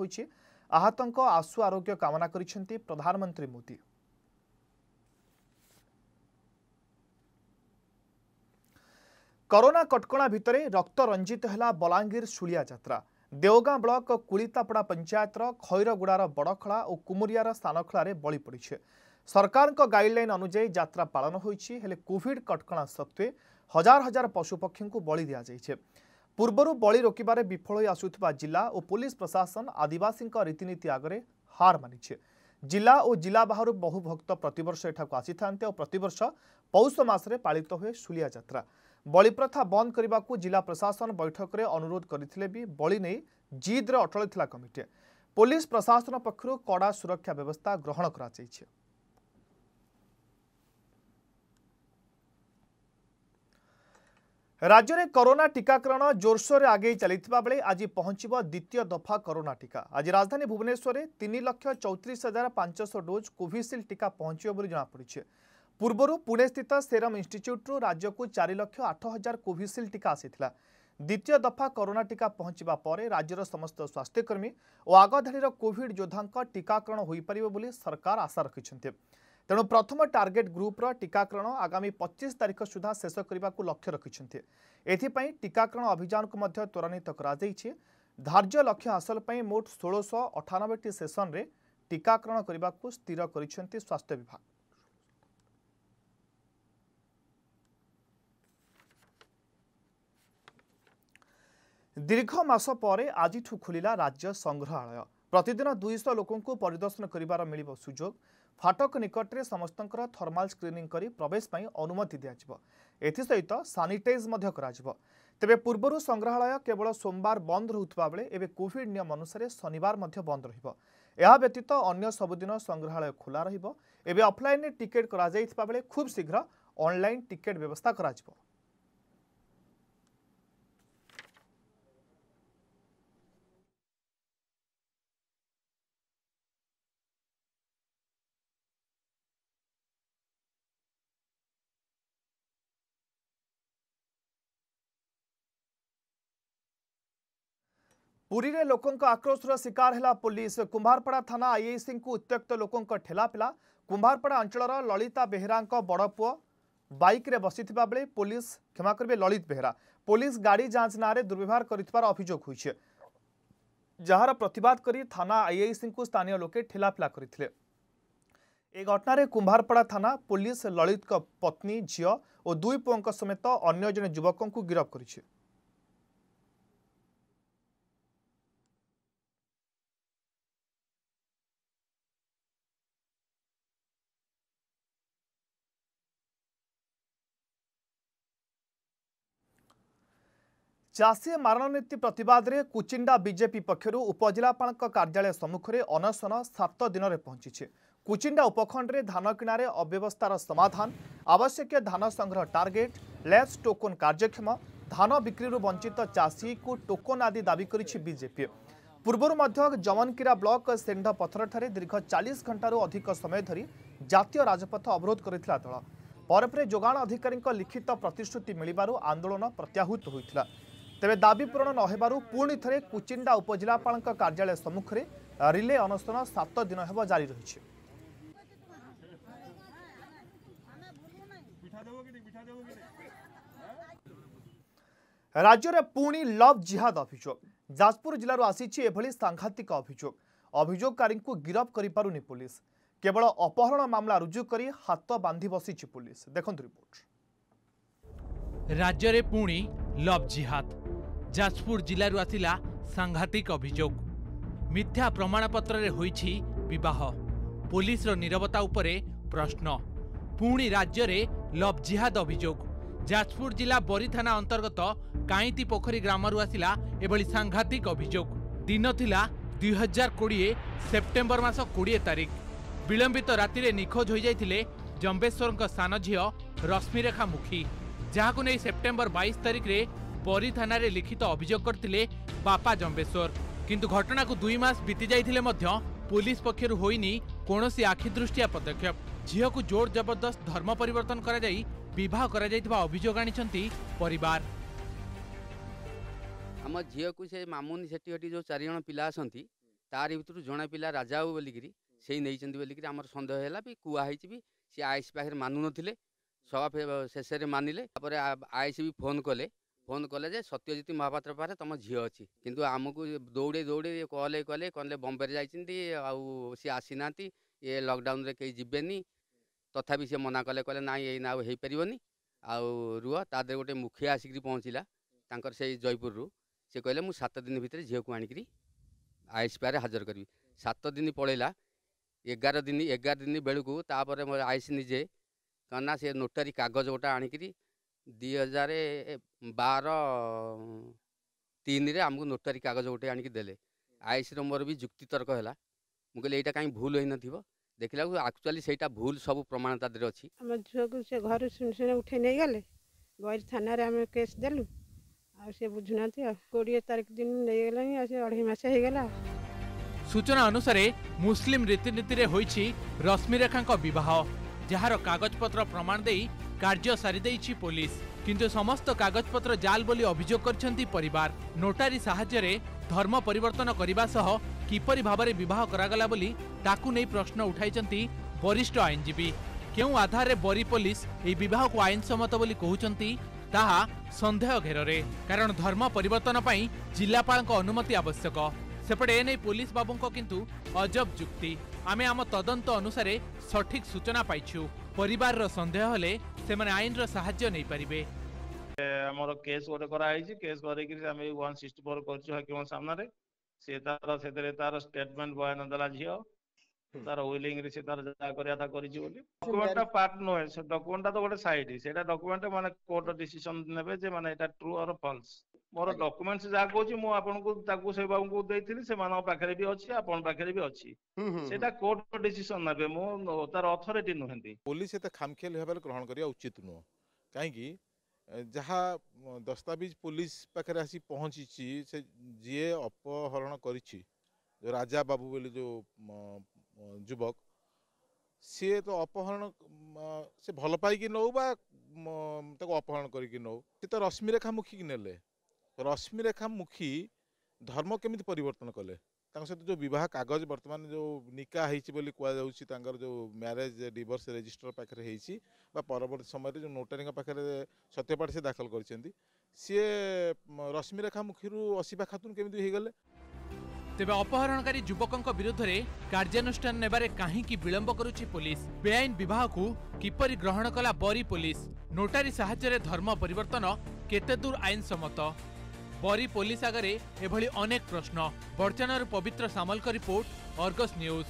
आहत आशु आरोग्य कामना कर प्रधानमंत्री मोदी करोना कटक भितर रक्त रंजित है बलांगीर सुलिया जत्रा ଦେଓଗାଁ ବ୍ଲକ କୁଳିତାପଡ଼ା ପଞ୍ଚାୟତର ଖଇରଗୁଡ଼ାର ବଡ଼ଖଳା ଓ କୁମୁରିଆର ସ୍ଥାନଖଳାରେ ବଳି ପଡ଼ିଛି ସରକାରଙ୍କ ଗାଇଡ୍ଲାଇନ୍ ଅନୁଯାୟୀ ଯାତ୍ରା ପାଳନ ହୋଇଛି ହେଲେ କୋଭିଡ୍ କଟକଣା ସତ୍ତ୍ୱେ ହଜାର ହଜାର ପଶୁପକ୍ଷୀଙ୍କୁ ବଳି ଦିଆଯାଇଛି ପୂର୍ବରୁ ବଳି ରୋକିବାରେ ବିଫଳ ହୋଇ ଆସୁଥିବା ଜିଲ୍ଲା ଓ ପୁଲିସ୍ ପ୍ରଶାସନ ଆଦିବାସୀଙ୍କ ରୀତିନୀତି ଆଗରେ ହାର ମାନିଛି ଜିଲ୍ଲା ଓ ଜିଲ୍ଲା ବାହାରୁ ବହୁ ଭକ୍ତ ପ୍ରତିବର୍ଷ ଏଠାକୁ ଆସିଥାନ୍ତି ଓ ପ୍ରତିବର୍ଷ ପୌଷ ମାସରେ ପାଳିତ ହୁଏ ସୁଲିଆ ଯାତ୍ରା ବଳି ପ୍ରଥା ବନ୍ଦ କରିବାକୁ ଜିଲ୍ଲା ପ୍ରଶାସନ ବୈଠକରେ ଅନୁରୋଧ କରିଥିଲେ ବି ବଳି ନେଇ ଜିଦ୍ରେ ଅଟଳିଥିଲା କମିଟି ପୋଲିସ ପ୍ରଶାସନ ପକ୍ଷରୁ କଡ଼ା ସୁରକ୍ଷା ବ୍ୟବସ୍ଥା ଗ୍ରହଣ କରାଯାଇଛି ରାଜ୍ୟରେ କରୋନା ଟିକାକରଣ ଜୋରସୋରରେ ଆଗେଇ ଚାଲିଥିବା ବେଳେ ଆଜି ପହଞ୍ଚିବ ଦ୍ୱିତୀୟ ଦଫା କରୋନା ଟିକା ଆଜି ରାଜଧାନୀ ଭୁବନେଶ୍ୱରରେ ତିନି ଲକ୍ଷ ଚୌତିରିଶ ହଜାର ପାଞ୍ଚଶହ ଡୋଜ୍ କୋଭିସିଲ୍ଡ ଟିକା ପହଞ୍ଚିବ ବୋଲି ଜଣାପଡ଼ିଛି ପୂର୍ବରୁ ପୁଣେସ୍ଥିତ ସେରମ୍ ଇନ୍ଷ୍ଟିଚ୍ୟୁଟ୍ରୁ ରାଜ୍ୟକୁ ଚାରି ଲକ୍ଷ ଆଠ ହଜାର କୋଭିସିଲ୍ଡ ଟିକା ଆସିଥିଲା ଦ୍ୱିତୀୟ ଦଫା କରୋନା ଟିକା ପହଞ୍ଚିବା ପରେ ରାଜ୍ୟର ସମସ୍ତ ସ୍ୱାସ୍ଥ୍ୟକର୍ମୀ ଓ ଆଗଧାଡ଼ିର କୋଭିଡ୍ ଯୋଦ୍ଧାଙ୍କ ଟିକାକରଣ ହୋଇପାରିବ ବୋଲି ସରକାର ଆଶା ରଖିଛନ୍ତି ତେଣୁ ପ୍ରଥମ ଟାର୍ଗେଟ୍ ଗ୍ରୁପ୍ର ଟିକାକରଣ ଆଗାମୀ ପଚିଶ ତାରିଖ ସୁଦ୍ଧା ଶେଷ କରିବାକୁ ଲକ୍ଷ୍ୟ ରଖିଛନ୍ତି ଏଥିପାଇଁ ଟିକାକରଣ ଅଭିଯାନକୁ ମଧ୍ୟ ତ୍ୱରାନ୍ୱିତ କରାଯାଇଛି ଧାର୍ଯ୍ୟ ଲକ୍ଷ୍ୟ ହାସଲ ପାଇଁ ମୋଟ ଷୋଳଶହ ଅଠାନବେଟି ସେସନରେ ଟିକାକରଣ କରିବାକୁ ସ୍ଥିର କରିଛନ୍ତି ସ୍ୱାସ୍ଥ୍ୟ ବିଭାଗ দীর্ঘ মাস পরে আজিঠু খোলা রাজ্য সংগ্রহালয় প্রতদিন দুইশ লোক পরিদর্শন করবার মিলব সুযোগ ফাটক নিকটরে সমস্ত থর্মাল স্ক্রিনিং করে প্রবেশ পাই অনুমতি দিয়া এসহিত সানিটাইজ করা তেবে পূর্বর সংগ্রহালয় কেবল সোমবার বন্ধ রুথা বেড়ে এবে কোভিড নিয়ম অনুসারে শনিবার বন্ধ রহব ଏହା ବ୍ୟତୀତ ଅନ୍ୟ ସବୁଦିନ ସଂଗ୍ରହାଳୟ ଖୋଲା ରହିବ ଏବେ ଅଫ୍ଲାଇନ୍ରେ ଟିକେଟ୍ କରାଯାଇଥିବା ବେଳେ ଖୁବ୍ ଶୀଘ୍ର ଅନ୍ଲାଇନ୍ ଟିକେଟ୍ ବ୍ୟବସ୍ଥା କରାଯିବ पूरी में लोकों आक्रोशर शिकार है पुलिस कुंभारपड़ा थाना आईआईसी को उत्त्यक्त लोकों ठेलापिला कुंभारपड़ा अंचल ललिता बेहरा बड़ पु बैक बसी बेले पुलिस क्षमा करेंगे ललित बेहरा पुलिस गाड़ी जांच ना दुर्व्यवहार कर अभोग कर थाना आईआईसी को स्थानीय लोके ठेलापिला घटन कुंभारपड़ा थाना पुलिस ललित पत्नी झी और दुई पुओं समेत अगर जन युवक को गिरफ्त कर ଚାଷୀ ମାରଣନୀତି ପ୍ରତିବାଦରେ କୁଚିଣ୍ଡା ବିଜେପି ପକ୍ଷରୁ ଉପଜିଲ୍ଲାପାଳଙ୍କ କାର୍ଯ୍ୟାଳୟ ସମ୍ମୁଖରେ ଅନଶନ ସାତ ଦିନରେ ପହଞ୍ଚିଛି କୁଚିଣ୍ଡା ଉପଖଣ୍ଡରେ ଧାନ କିଣାରେ ଅବ୍ୟବସ୍ଥାର ସମାଧାନ ଆବଶ୍ୟକୀୟ ଧାନ ସଂଗ୍ରହ ଟାର୍ଗେଟ ଲେସ୍ ଟୋକନ କାର୍ଯ୍ୟକ୍ଷମ ଧାନ ବିକ୍ରିରୁ ବଞ୍ଚିତ ଚାଷୀକୁ ଟୋକନ ଆଦି ଦାବି କରିଛି ବିଜେପି ପୂର୍ବରୁ ମଧ୍ୟ ଜମନକିରା ବ୍ଲକ ସେଣ୍ଢପଥରଠାରେ ଦୀର୍ଘ ଚାଳିଶ ଘଣ୍ଟାରୁ ଅଧିକ ସମୟ ଧରି ଜାତୀୟ ରାଜପଥ ଅବରୋଧ କରିଥିଲା ଦଳ ପରେ ପରେ ଯୋଗାଣ ଅଧିକାରୀଙ୍କ ଲିଖିତ ପ୍ରତିଶ୍ରୁତି ମିଳିବାରୁ ଆନ୍ଦୋଳନ ପ୍ରତ୍ୟାହୃତ ହୋଇଥିଲା ତେବେ ଦାବି ପୂରଣ ନ ହେବାରୁ ପୁଣି ଥରେ କୁଚିଣ୍ଡା ଉପଜିଲ୍ଲାପାଳଙ୍କ କାର୍ଯ୍ୟାଳୟ ସମ୍ମୁଖରେ ରିଲେ ଅନଶନ ସାତ ଦିନ ହେବ ଜାରି ରହିଛି ରାଜ୍ୟରେ ପୁଣି ଲଭ୍ ଜିହାଦ ଅଭିଯୋଗ ଯାଜପୁର ଜିଲ୍ଲାରୁ ଆସିଛି ଏଭଳି ସାଂଘାତିକ ଅଭିଯୋଗ ଅଭିଯୋଗକାରୀଙ୍କୁ ଗିରଫ କରିପାରୁନି ପୁଲିସ୍ କେବଳ ଅପହରଣ ମାମଲା ରୁଜୁ କରି ହାତ ବାନ୍ଧି ବସିଛି ପୁଲିସ୍ ଦେଖନ୍ତୁ ରିପୋର୍ଟ ରାଜ୍ୟରେ ପୁଣି ଲଭ୍ ଜିହାଦ ଯାଜପୁର ଜିଲ୍ଲାରୁ ଆସିଲା ସାଂଘାତିକ ଅଭିଯୋଗ ମିଥ୍ୟା ପ୍ରମାଣପତ୍ରରେ ହୋଇଛି ବିବାହ ପୋଲିସର ନିରବତା ଉପରେ ପ୍ରଶ୍ନ ପୁଣି ରାଜ୍ୟରେ ଲଭ୍ ଜିହାଦ ଅଭିଯୋଗ ଯାଜପୁର ଜିଲ୍ଲା ବରୀ ଥାନା ଅନ୍ତର୍ଗତ କାଇଁତି ପୋଖରୀ ଗ୍ରାମରୁ ଆସିଲା ଏଭଳି ସାଂଘାତିକ ଅଭିଯୋଗ ଦିନ ଥିଲା ଦୁଇ ହଜାର କୋଡ଼ିଏ ସେପ୍ଟେମ୍ବର ମାସ କୋଡ଼ିଏ ତାରିଖ ବିଳମ୍ବିତ ରାତିରେ ନିଖୋଜ ହୋଇଯାଇଥିଲେ ଜମ୍ବେଶ୍ୱରଙ୍କ ସାନ ଝିଅ ରଶ୍ମିରେଖା ମୁଖୀ ଯାହାକୁ ନେଇ ସେପ୍ଟେମ୍ବର ବାଇଶ ତାରିଖରେ ବରୀ ଥାନାରେ ଲିଖିତ ଅଭିଯୋଗ କରିଥିଲେ ବାପା ଜମ୍ବେଶ୍ୱର କିନ୍ତୁ ଘଟଣାକୁ ଦୁଇ ମାସ ବିତିଯାଇଥିଲେ ମଧ୍ୟ ପୁଲିସ ପକ୍ଷରୁ ହୋଇନି କୌଣସି ଆଖିଦୃଷ୍ଟିଆ ପଦକ୍ଷେପ ଝିଅକୁ ଜୋର ଜବରଦସ୍ତ ଧର୍ମ ପରିବର୍ତ୍ତନ କରାଯାଇ ବିବାହ କରାଯାଇଥିବା ଅଭିଯୋଗ ଆଣିଛନ୍ତି ପରିବାର ଆମ ଝିଅକୁ ସେ ମାମୁନି ସେଠି ସେଠି ଯେଉଁ ଚାରିଜଣ ପିଲା ଆସନ୍ତି ତାରି ଭିତରୁ ଜଣେ ପିଲା ରାଜାଉ ବୋଲିକିରି ସେଇ ନେଇଛନ୍ତି ବୋଲିକିରି ଆମର ସନ୍ଦେହ ହେଲା ବି କୁହା ହେଇଛି ବି ସେ ଆଇସ୍ ପାଖରେ ମାନୁନଥିଲେ সভা শেষে মানিলে তারপরে আইসিবি ফোন কলে ফোন কলে যে সত্যজিৎ মহাপাত্র পাখে তোমার ঝিও অছি কিন্তু আমাকে দৌড়ে দৌড়ে কলে কলে কলে বম্বে যাই আসি সি আসি না রে কেউ যাবে যাবেনি তথাপি সে মনা কলে কলে না এই না হয়েপারবনি আউ রুহ তা গোটে মুখিয়া আসিকি পৌঁছিলা তাঁর সেই জয়পুরু সে কে সাত দিন ভিতরে ঝিওকু আনিকি আইএসপিআরে হাজর করবি সাত দিন পড়াইলা এগার দিন এগার দিন বেড়ে তাপরে আইসি নিজে କାରଣ ନା ସେ ନୋଟାରୀ କାଗଜ ଗୋଟେ ଆଣିକିରି ଦୁଇ ହଜାର ବାର ତିନିରେ ଆମକୁ ନୋଟାରୀ କାଗଜ ଗୋଟେ ଆଣିକି ଦେଲେ ଆଇସିର ମୋର ବି ଯୁକ୍ତିତର୍କ ହେଲା ମୁଁ କହିଲି ଏଇଟା କାହିଁ ଭୁଲ ହୋଇନଥିବ ଦେଖିଲାକୁ ଆକ୍ଚୁଆଲି ସେଇଟା ଭୁଲ ସବୁ ପ୍ରମାଣ ତା ଦେହରେ ଅଛି ଆମ ଝିଅକୁ ସେ ଘରୁ ଶୁଣି ଶୁଣି ଉଠେଇ ନେଇଗଲେ ବୈରୀ ଥାନାରେ ଆମେ କେସ୍ ଦେଲୁ ଆଉ ସେ ବୁଝୁନାହାନ୍ତି ଆଉ କୋଡ଼ିଏ ତାରିଖ ଦିନ ନେଇଗଲାଣି ଆଉ ସେ ଅଢ଼େଇ ମାସ ହେଇଗଲା ସୂଚନା ଅନୁସାରେ ମୁସଲିମ ରୀତିନୀତିରେ ହୋଇଛି ରଶ୍ମିରେଖାଙ୍କ ବିବାହ ଯାହାର କାଗଜପତ୍ର ପ୍ରମାଣ ଦେଇ କାର୍ଯ୍ୟ ସାରିଦେଇଛି ପୋଲିସ କିନ୍ତୁ ସମସ୍ତ କାଗଜପତ୍ର ଜାଲ ବୋଲି ଅଭିଯୋଗ କରିଛନ୍ତି ପରିବାର ନୋଟାରୀ ସାହାଯ୍ୟରେ ଧର୍ମ ପରିବର୍ତ୍ତନ କରିବା ସହ କିପରି ଭାବରେ ବିବାହ କରାଗଲା ବୋଲି ତାକୁ ନେଇ ପ୍ରଶ୍ନ ଉଠାଇଛନ୍ତି ବରିଷ୍ଠ ଆଇନଜୀବୀ କେଉଁ ଆଧାରରେ ବରୀ ପୋଲିସ ଏହି ବିବାହକୁ ଆଇନସମ୍ମତ ବୋଲି କହୁଛନ୍ତି ତାହା ସନ୍ଦେହ ଘେରରେ କାରଣ ଧର୍ମ ପରିବର୍ତ୍ତନ ପାଇଁ ଜିଲ୍ଲାପାଳଙ୍କ ଅନୁମତି ଆବଶ୍ୟକ ସେପଟେ ଏନେଇ ପୋଲିସ ବାବୁଙ୍କ କିନ୍ତୁ ଅଜବ ଯୁକ୍ତି ଆମେ ଆମ ତଦନ୍ତ ଅନୁସାରେ ସଠିକ୍ ସୂଚନା ପାଇଛୁ ପରିବାରର ସନ୍ଦେହ ହେଲେ ସେମାନେ ଆଇନର ସାହାଯ୍ୟ ନେଇପାରିବେ ଆମର କେସ୍ ଗୋଟେ କରାହେଇଛି କେସ୍ କରିକିରି ଆମେ ୱାନ୍ ସିକ୍ସଟି ଫୋର୍ କରିଛୁ ହାକିମ ସାମ୍ନାରେ ସେ ତାର ସେଥିରେ ତାର ଷ୍ଟେଟମେଣ୍ଟ ବୟାନ ଦେଲା ଝିଅ ତାର ୱିଲିଂରେ ସେ ତାର ଯାହା କରିବା କଥା କରିଛି ବୋଲି ଡକୁମେଣ୍ଟଟା ପାର୍ଟ ନୁହେଁ ସେ ଡକୁମେଣ୍ଟଟା ତ ଗୋଟେ ସାଇଡ୍ ସେଇଟା ଡକୁମେଣ୍ଟ ମାନେ କୋର୍ଟ ଡିସିସନ ନେବେ ଯେ ମାନେ ଏଇଟା ଟ୍ରୁ ଅର୍ ଫଲ୍ସ ମୋର ଡକ୍ୟୁମେଣ୍ଟସ ଯାହା କହୁଛି ମୁଁ ଆପଣଙ୍କୁ ତାକୁ ସେ ବାବୁଙ୍କୁ ଦେଇଥିଲି ସେମାନଙ୍କ ପାଖରେ ବି ଅଛି ଆପଣଙ୍କ ପାଖରେ ବି ଅଛି ସେଇଟା କୋର୍ଟ ଡିସିସନ ନେବେ ମୁଁ ତାର ଅଥରିଟି ନୁହନ୍ତି ପୋଲିସ ଏତେ ଖାମଖିଆଲି ଭାବରେ ଗ୍ରହଣ କରିବା ଉଚିତ ନୁହଁ କାହିଁକି ଯାହା ଦସ୍ତାବିଜ ପୋଲିସ ପାଖରେ ଆସି ପହଞ୍ଚିଛି ସେ ଯିଏ ଅପହରଣ କରିଛି ରାଜା ବାବୁ ବୋଲି ଯେଉଁ ଯୁବକ ସିଏ ତ ଅପହରଣ ସେ ଭଲ ପାଇକି ନେଉ ବା ତାକୁ ଅପହରଣ କରିକି ନେଉ ସେ ତ ରଶ୍ମିରେଖା ମୁଖିକି ନେଲେ ମୁଖୀ ଧର୍ମ କେମିତି ପରିବର୍ତ୍ତନ କଲେ ତାଙ୍କ ସହିତ ଯେଉଁ ବିବାହ କାଗଜ ବର୍ତ୍ତମାନ ଯେଉଁ ନିକା ହେଇଛି ବୋଲି କୁହାଯାଉଛି ତାଙ୍କର ଯେଉଁ ମ୍ୟାରେଜ ଡିଭୋର୍ସ ରେଜିଷ୍ଟର ପାଖରେ ହେଇଛି ବା ପରବର୍ତ୍ତୀ ସମୟରେ ଯେଉଁ ନୋଟାରୀଙ୍କ ପାଖରେ ସତ୍ୟପାଠ ସେ ଦାଖଲ କରିଛନ୍ତି ସିଏ ରଶ୍ମିରେଖା ମୁଖୀରୁ ଅସିପା ଖାତୁନ କେମିତି ହେଇଗଲେ ତେବେ ଅପହରଣକାରୀ ଯୁବକଙ୍କ ବିରୁଦ୍ଧରେ କାର୍ଯ୍ୟାନୁଷ୍ଠାନ ନେବାରେ କାହିଁକି ବିଳମ୍ବ କରୁଛି ପୋଲିସ ବେଆଇନ ବିବାହକୁ କିପରି ଗ୍ରହଣ କଲା ବରି ପୋଲିସ ନୋଟାରୀ ସାହାଯ୍ୟରେ ଧର୍ମ ପରିବର୍ତ୍ତନ କେତେ ଦୂର ଆଇନ ଆଇନସମ୍ମତ बरी पुलिस आगे एभली अनेक प्रश्न बर्चानर पवित्र सामल रिपोर्ट अर्गस न्यूज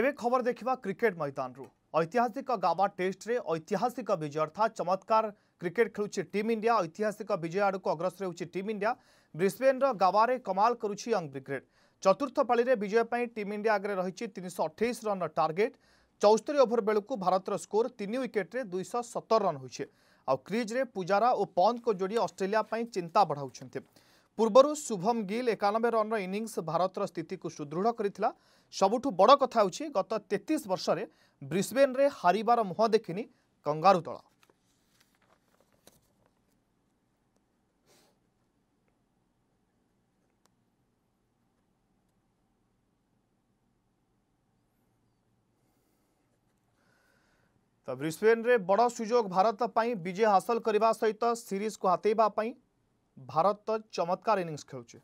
एवे खबर देखा क्रिकेट मैदान ऐतिहासिक गाबा टेस्ट रे ऐतिहासिक विजय अर्थात चमत्कार क्रिकेट खेलु टीम इंडिया ऐतिहासिक विजय आड़क अग्रसर टीम इंडिया ब्रिस्बेन रावारे कमाल करुच्ची यंग ब्रिगेड चतुर्थ पाड़ी विजय पर टीम इंडिया आगे रही तीन सौ अठाई रन टार्गेट चौस्तरी ओभर बेलू भारत स्कोर तीन विकेट दुई सतर रन हो ଆଉ କ୍ରିଜ୍ରେ ପୂଜାରା ଓ ପନ୍ତଙ୍କ ଯୋଡ଼ି ଅଷ୍ଟ୍ରେଲିଆ ପାଇଁ ଚିନ୍ତା ବଢ଼ାଉଛନ୍ତି ପୂର୍ବରୁ ଶୁଭମ ଗିଲ୍ ଏକାନବେ ରନ୍ର ଇନିଂସ ଭାରତର ସ୍ଥିତିକୁ ସୁଦୃଢ଼ କରିଥିଲା ସବୁଠୁ ବଡ଼ କଥା ହେଉଛି ଗତ ତେତିଶ ବର୍ଷରେ ବ୍ରିସବେନ୍ରେ ହାରିବାର ମୁହଁ ଦେଖିନି କଙ୍ଗାରୁ ଦଳ तो ତ ବ୍ରିସବେନ୍ରେ ବଡ଼ ସୁଯୋଗ ଭାରତ ପାଇଁ ବିଜୟ ହାସଲ କରିବା ସହିତ ସିରିଜକୁ ହାତେଇବା ପାଇଁ भारत ଚମତ୍କାର ଇନିଂସ ଖେଳୁଛି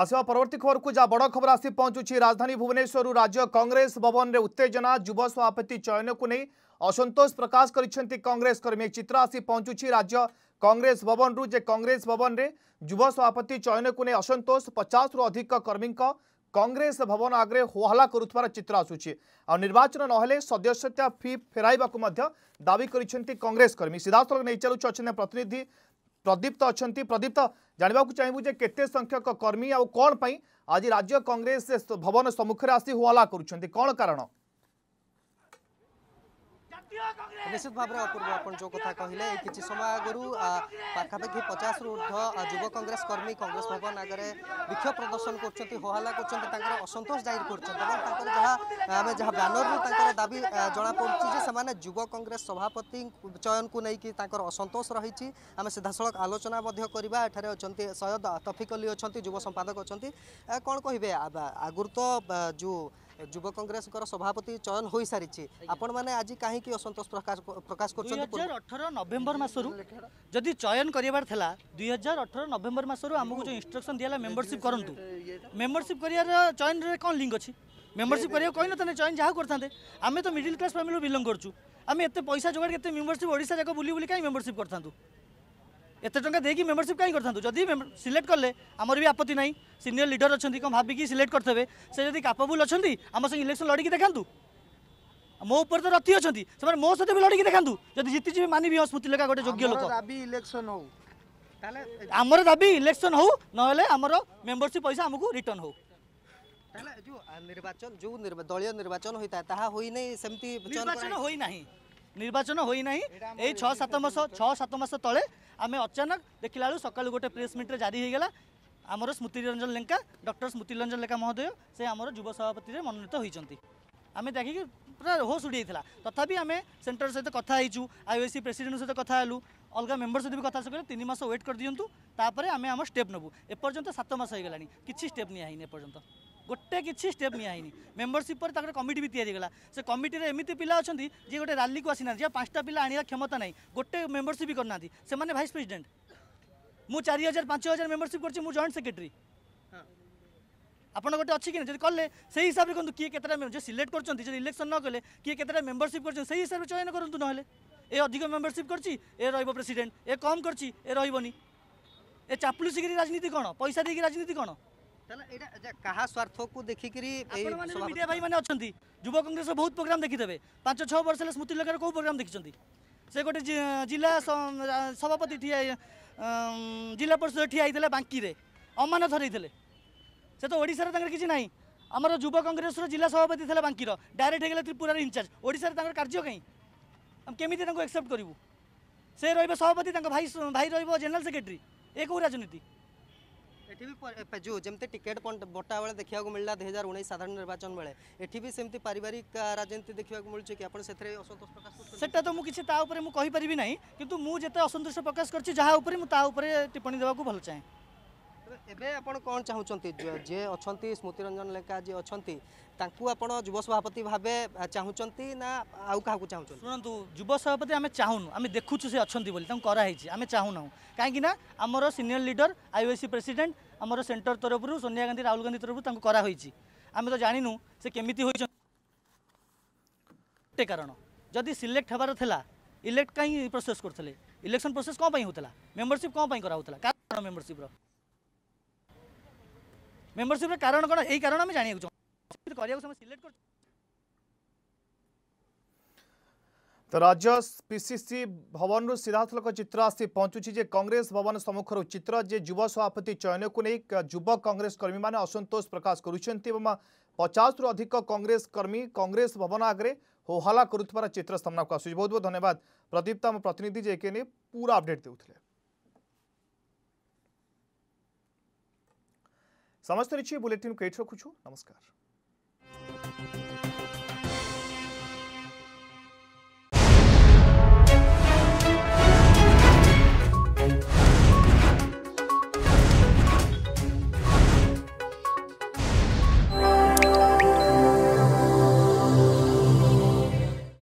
आसवा परवर्त खबर को जहाँ बड़ खबर आसी पहुंचुची राजधानी भुवनेश्वर राज्य कांग्रेस भवन में उत्तेजना युव सभापति चयन को नहीं असंतोष प्रकाश करेस कर्मी चित्र आसी पहुंचुची राज्य कांग्रेस भवन रु जे कांग्रेस भवन रे युव सभापति चयन को नहीं असंतोष पचास रु अधिक कर्मी कांग्रेस भवन आगे होहला कर चित्र आसूची आर्वाचन ना सदस्यता फी फेर दावी करेस कर्मी सीधा सीधासल नहीं चलु अच्छा प्रतिनिधि प्रदीप्त अच्छा प्रदीप्त जानवाक चाहबू जे केते संख्यक कर्मी आउ कौन आज राज्य कांग्रेस भवन सम्मुखें आसी होहला कौन कारण ନିଶ୍ଚିତ ଭାବରେ ଅପୂର୍ବ ଆପଣ ଯେଉଁ କଥା କହିଲେ ଏଇ କିଛି ସମୟ ଆଗରୁ ପାଖାପାଖି ପଚାଶରୁ ଉର୍ଦ୍ଧ୍ୱ ଯୁବ କଂଗ୍ରେସ କର୍ମୀ କଂଗ୍ରେସ ଭବନ ଆଗରେ ବିକ୍ଷୋଭ ପ୍ରଦର୍ଶନ କରୁଛନ୍ତି ହୋହାଲା କରୁଛନ୍ତି ତାଙ୍କର ଅସନ୍ତୋଷ ଜାହିର କରୁଛନ୍ତି ଏବଂ ତାଙ୍କର ଯାହା ଆମେ ଯାହା ବ୍ୟାନରରୁ ତାଙ୍କର ଦାବି ଜଣାପଡ଼ୁଛି ଯେ ସେମାନେ ଯୁବ କଂଗ୍ରେସ ସଭାପତି ଚୟନକୁ ନେଇକି ତାଙ୍କର ଅସନ୍ତୋଷ ରହିଛି ଆମେ ସିଧାସଳଖ ଆଲୋଚନା ମଧ୍ୟ କରିବା ଏଠାରେ ଅଛନ୍ତି ସୟଦ ତଫିକ ଅଲି ଅଛନ୍ତି ଯୁବ ସମ୍ପାଦକ ଅଛନ୍ତି କ'ଣ କହିବେ ଆଗରୁ ତ ଯେଉଁ যুব কংগ্রেসর সভাপতি চয়ন হয়ে সারিছে আপন মানে আজ কী অসন্তোষ প্রকাশ করছেন দুই অঠর নভেম্বর মাসর যদি চয়ন করবার লা দুই হাজার অঠর নভেম্বর মাসর আমি যে ইনস্ট্রকশন দিয়ে মেম্বরশিপ করতু মেম্বরশিপ করার চয়নের কম লিঙ্ক অছি মেম্বরশিপ করিয়া কই নথান্তে চয়ন যা করতে আমি তো মিডিল ক্লাস ফ্যামিলি বিলং করছু আমি এত পয়সা যোগাড় এত মেম্বরশিপ ওড়শা যাক বুলি বুলি কাই মেম্বরশিপ করতাম এত টাকা দিয়ে মেম্বরশিপ কাই করতে যদি সিলেক্ট কলে আমার বি আপত্তি নাই সিনিয়র লিডর অনেক কম ভাবিকি সিলেক্ট করতে সে যদি কাপাবুল অনেক আমার সঙ্গে ইলেকশন লড়িকি দেখা মো উপরে তো রথি অনেক সে মো সহ বি লড়িকি দেখা যদি জিতি যাবে মানবি স্মৃতি লেখা গোটে যোগ্য লোক আমার দাবি ইলেকশন হো নহলে আমার মেম্বরশিপ পয়সা আমাকে রিটর্ন হো निर्वाचन जो निर्वा, दलय निर्वाचन होता है ताहा होई नहीं सेमती निर्वाचन होई नहीं ନିର୍ବାଚନ ହୋଇନାହିଁ ଏଇ ଛଅ ସାତ ମାସ ଛଅ ସାତ ମାସ ତଳେ ଆମେ ଅଚାନକ ଦେଖିଲା ବେଳୁ ସକାଳୁ ଗୋଟେ ପ୍ରେସ୍ ମିଟ୍ରେ ଜାରି ହୋଇଗଲା ଆମର ସ୍ମୃତି ରଞ୍ଜନ ଲେଙ୍କା ଡକ୍ଟର ସ୍ମୃତି ରଞ୍ଜନ ଲେଙ୍କା ମହୋଦୟ ସେ ଆମର ଯୁବ ସଭାପତିରେ ମନୋନୀତ ହୋଇଛନ୍ତି ଆମେ ଦେଖିକି ପୁରା ହୋସ୍ ଉଡ଼ିଯାଇଥିଲା ତଥାପି ଆମେ ସେଣ୍ଟର ସହିତ କଥା ହେଇଛୁ ଆଇଓସି ପ୍ରେସିଡେଣ୍ଟ ସହିତ କଥା ହେଲୁ ଅଲଗା ମେମ୍ବର ସହିତ ବି କଥା କହିଲେ ତିନି ମାସ ୱେଟ୍ କରିଦିଅନ୍ତୁ ତାପରେ ଆମେ ଆମ ଷ୍ଟେପ୍ ନେବୁ ଏପର୍ଯ୍ୟନ୍ତ ସାତ ମାସ ହୋଇଗଲାଣି କିଛି ଷ୍ଟେପ୍ ନିଆ ହେଇନି ଏପର୍ଯ୍ୟନ୍ତ গোটে কিছু স্টেপ হয়নি মেম্বরশিপরে তাঁর কমিটি বি তৈরি গলা সে কমিটিরে এমিতি পিলা অনেক যে গোটে রালিকু আসি না যে পাঁচটা পিলা আনার ক্ষমতা নাই গোটে মেম্বরশিপ করে না সে ভাইস প্রেসিডেন্ট মু চারি হাজার পাঁচ হাজার মেম্বরশিপ করছি মু জয়েন্ট সেক্রেটারি আপনার গোটে অনেক যদি কলে সেই হিসাবে কিন্তু কি কতটা যে সিলেক্ট করছেন যদি ইলেকশন ন কলে কি কতটা মেম্বরশিপ করছেন সেই হিসাবে চয়ন করতু নহলে এ অধিক মেম্বরশিপ করছি এ রহব প্রেসিডেন্ট এ কম করছি এ রহবনি এ চাপলুসি রাজনীতি কোণ পয়সা দিয়ে রাজনীতি কোণ ତାହେଲେ ଏଇଟା ଯେ କାହା ସ୍ୱାର୍ଥକୁ ଦେଖିକିରି ଆପଣମାନେ ମିଡ଼ିଆ ଭାଇମାନେ ଅଛନ୍ତି ଯୁବ କଂଗ୍ରେସର ବହୁତ ପ୍ରୋଗ୍ରାମ ଦେଖିଦେବେ ପାଞ୍ଚ ଛଅ ବର୍ଷ ହେଲା ସ୍ମୃତି ଲେଖାର କେଉଁ ପ୍ରୋଗ୍ରାମ ଦେଖିଛନ୍ତି ସେ ଗୋଟେ ଜିଲ୍ଲା ସଭାପତି ଠିଆ ଜିଲ୍ଲା ପରିଷଦ ଠିଆ ହେଇଥିଲା ବାଙ୍କିରେ ଅମାନ ଧରେଇଥିଲେ ସେ ତ ଓଡ଼ିଶାରେ ତାଙ୍କର କିଛି ନାହିଁ ଆମର ଯୁବ କଂଗ୍ରେସର ଜିଲ୍ଲା ସଭାପତି ଥିଲା ବାଙ୍କିର ଡାଇରେକ୍ଟ ହେଇଗଲା ତ୍ରିପୁରାର ଇନଚାର୍ଜ ଓଡ଼ିଶାରେ ତାଙ୍କର କାର୍ଯ୍ୟ କାହିଁ ଆମେ କେମିତି ତାଙ୍କୁ ଆକ୍ସେପ୍ଟ କରିବୁ ସେ ରହିବେ ସଭାପତି ତାଙ୍କ ଭାଇ ଭାଇ ରହିବ ଜେନେରାଲ ସେକ୍ରେଟାରୀ ଏ କେଉଁ ରାଜନୀତି ଏଠି ବି ଯେଉଁ ଯେମିତି ଟିକେଟ୍ ବଟା ବେଳେ ଦେଖିବାକୁ ମିଳିଲା ଦୁଇ ହଜାର ଉଣେଇଶ ସାଧାରଣ ନିର୍ବାଚନ ବେଳେ ଏଠି ବି ସେମିତି ପାରିବାରିକ ରାଜନୀତି ଦେଖିବାକୁ ମିଳୁଛି କି ଆପଣ ସେଥିରେ ଅସନ୍ତୋଷ ପ୍ରକାଶ କରୁଛନ୍ତି ସେଟା ତ ମୁଁ କିଛି ତା ଉପରେ ମୁଁ କହିପାରିବି ନାହିଁ କିନ୍ତୁ ମୁଁ ଯେତେ ଅସନ୍ତୋଷ ପ୍ରକାଶ କରିଛି ଯାହା ଉପରେ ମୁଁ ତା ଉପରେ ଟିପ୍ପଣୀ ଦେବାକୁ ଭଲ ଚାହେଁ ଏବେ ଆପଣ କ'ଣ ଚାହୁଁଛନ୍ତି ଯିଏ ଅଛନ୍ତି ସ୍ମୃତି ରଞ୍ଜନ ଲେଙ୍କା ଯିଏ ଅଛନ୍ତି ତାଙ୍କୁ ଆପଣ ଯୁବ ସଭାପତି ଭାବେ ଚାହୁଁଛନ୍ତି ନା ଆଉ କାହାକୁ ଚାହୁଁଛନ୍ତି ଶୁଣନ୍ତୁ ଯୁବ ସଭାପତି ଆମେ ଚାହୁଁନୁ ଆମେ ଦେଖୁଛୁ ସେ ଅଛନ୍ତି ବୋଲି ତାଙ୍କୁ କରାହେଇଛି ଆମେ ଚାହୁଁନାହୁଁ କାହିଁକିନା ଆମର ସିନିୟର ଲିଡର ଆଇଓସି ପ୍ରେସିଡେଣ୍ଟ ଆମର ସେଣ୍ଟର ତରଫରୁ ସୋନିଆ ଗାନ୍ଧୀ ରାହୁଲ ଗାନ୍ଧୀ ତରଫରୁ ତାଙ୍କୁ କରାହୋଇଛି ଆମେ ତ ଜାଣିନୁ ସେ କେମିତି ହୋଇଛନ୍ତି ଗୋଟେ କାରଣ ଯଦି ସିଲେକ୍ଟ ହେବାର ଥିଲା ଇଲେକ୍ଟ କାହିଁ ପ୍ରୋସେସ୍ କରୁଥିଲେ ଇଲେକ୍ସନ୍ ପ୍ରୋସେସ୍ କ'ଣ ପାଇଁ ହେଉଥିଲା ମେମ୍ବରସିପ୍ କ'ଣ ପାଇଁ କରାହେଉଥିଲା କାରଣ ମେମ୍ବରସିପ୍ର मेम्बरशिप कारण कौन यही कारण आम जानक तो राज्य पीसीसी भवन रु सीधासल चित्र आँचुची जे कांग्रेस भवन सम्मुख चित्र जे युव सभापति चयन को नहीं युव कंग्रेस कर्मी मैंने असंतोष प्रकाश कर पचास रु अधिक कांग्रेस कर्मी कांग्रेस भवन आगे होहाला कर चित्र सामना को आस बहुत बहुत धन्यवाद प्रदीप्त आम प्रतिनिधि जे पूरा अपडेट देते સમજ રહી છે બુલેટિન કહી શકું છું નમસ્કાર